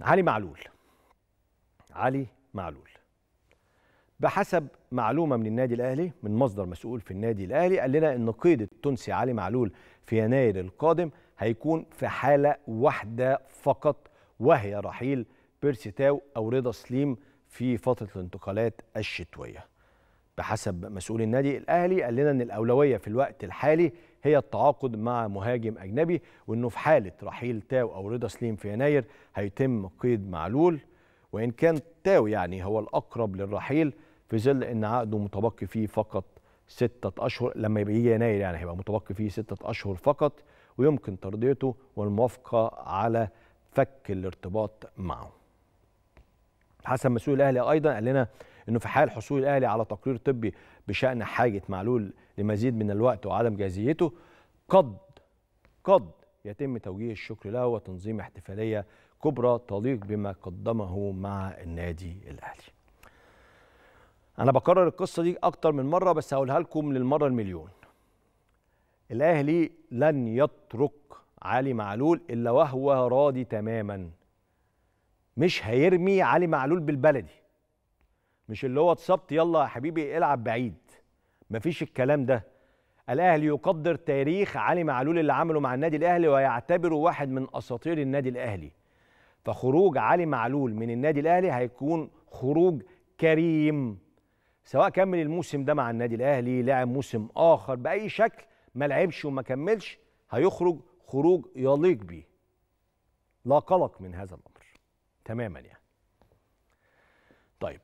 علي معلول علي معلول بحسب معلومة من النادي الأهلي من مصدر مسؤول في النادي الأهلي قال لنا أن قيد التونسي علي معلول في يناير القادم هيكون في حالة واحدة فقط وهي رحيل بيرسي تاو أو رضا سليم في فترة الانتقالات الشتوية بحسب مسؤول النادي الاهلي قال لنا ان الاولويه في الوقت الحالي هي التعاقد مع مهاجم اجنبي وانه في حاله رحيل تاو او رضا سليم في يناير هيتم قيد معلول وان كان تاو يعني هو الاقرب للرحيل في ظل ان عقده متبقي فيه فقط ستة أشهر لما يبقى يجي يناير يعني هيبقى متبقي فيه ستة أشهر فقط ويمكن ترضيته والموافقة على فك الارتباط معه حسب مسؤول الأهلي أيضا قال لنا انه في حال حصول الاهلي على تقرير طبي بشان حاجه معلول لمزيد من الوقت وعدم جاهزيته قد قد يتم توجيه الشكر له وتنظيم احتفاليه كبرى تليق بما قدمه مع النادي الاهلي. انا بكرر القصه دي اكتر من مره بس هقولها لكم للمره المليون. الاهلي لن يترك علي معلول الا وهو راضي تماما. مش هيرمي علي معلول بالبلدي. مش اللي هو اتصبت يلا يا حبيبي العب بعيد مفيش الكلام ده الاهلي يقدر تاريخ علي معلول اللي عمله مع النادي الاهلي ويعتبره واحد من اساطير النادي الاهلي فخروج علي معلول من النادي الاهلي هيكون خروج كريم سواء كمل الموسم ده مع النادي الاهلي لعب موسم اخر باي شكل ما لعبش وما كملش هيخرج خروج يليق بيه لا قلق من هذا الامر تماما يعني طيب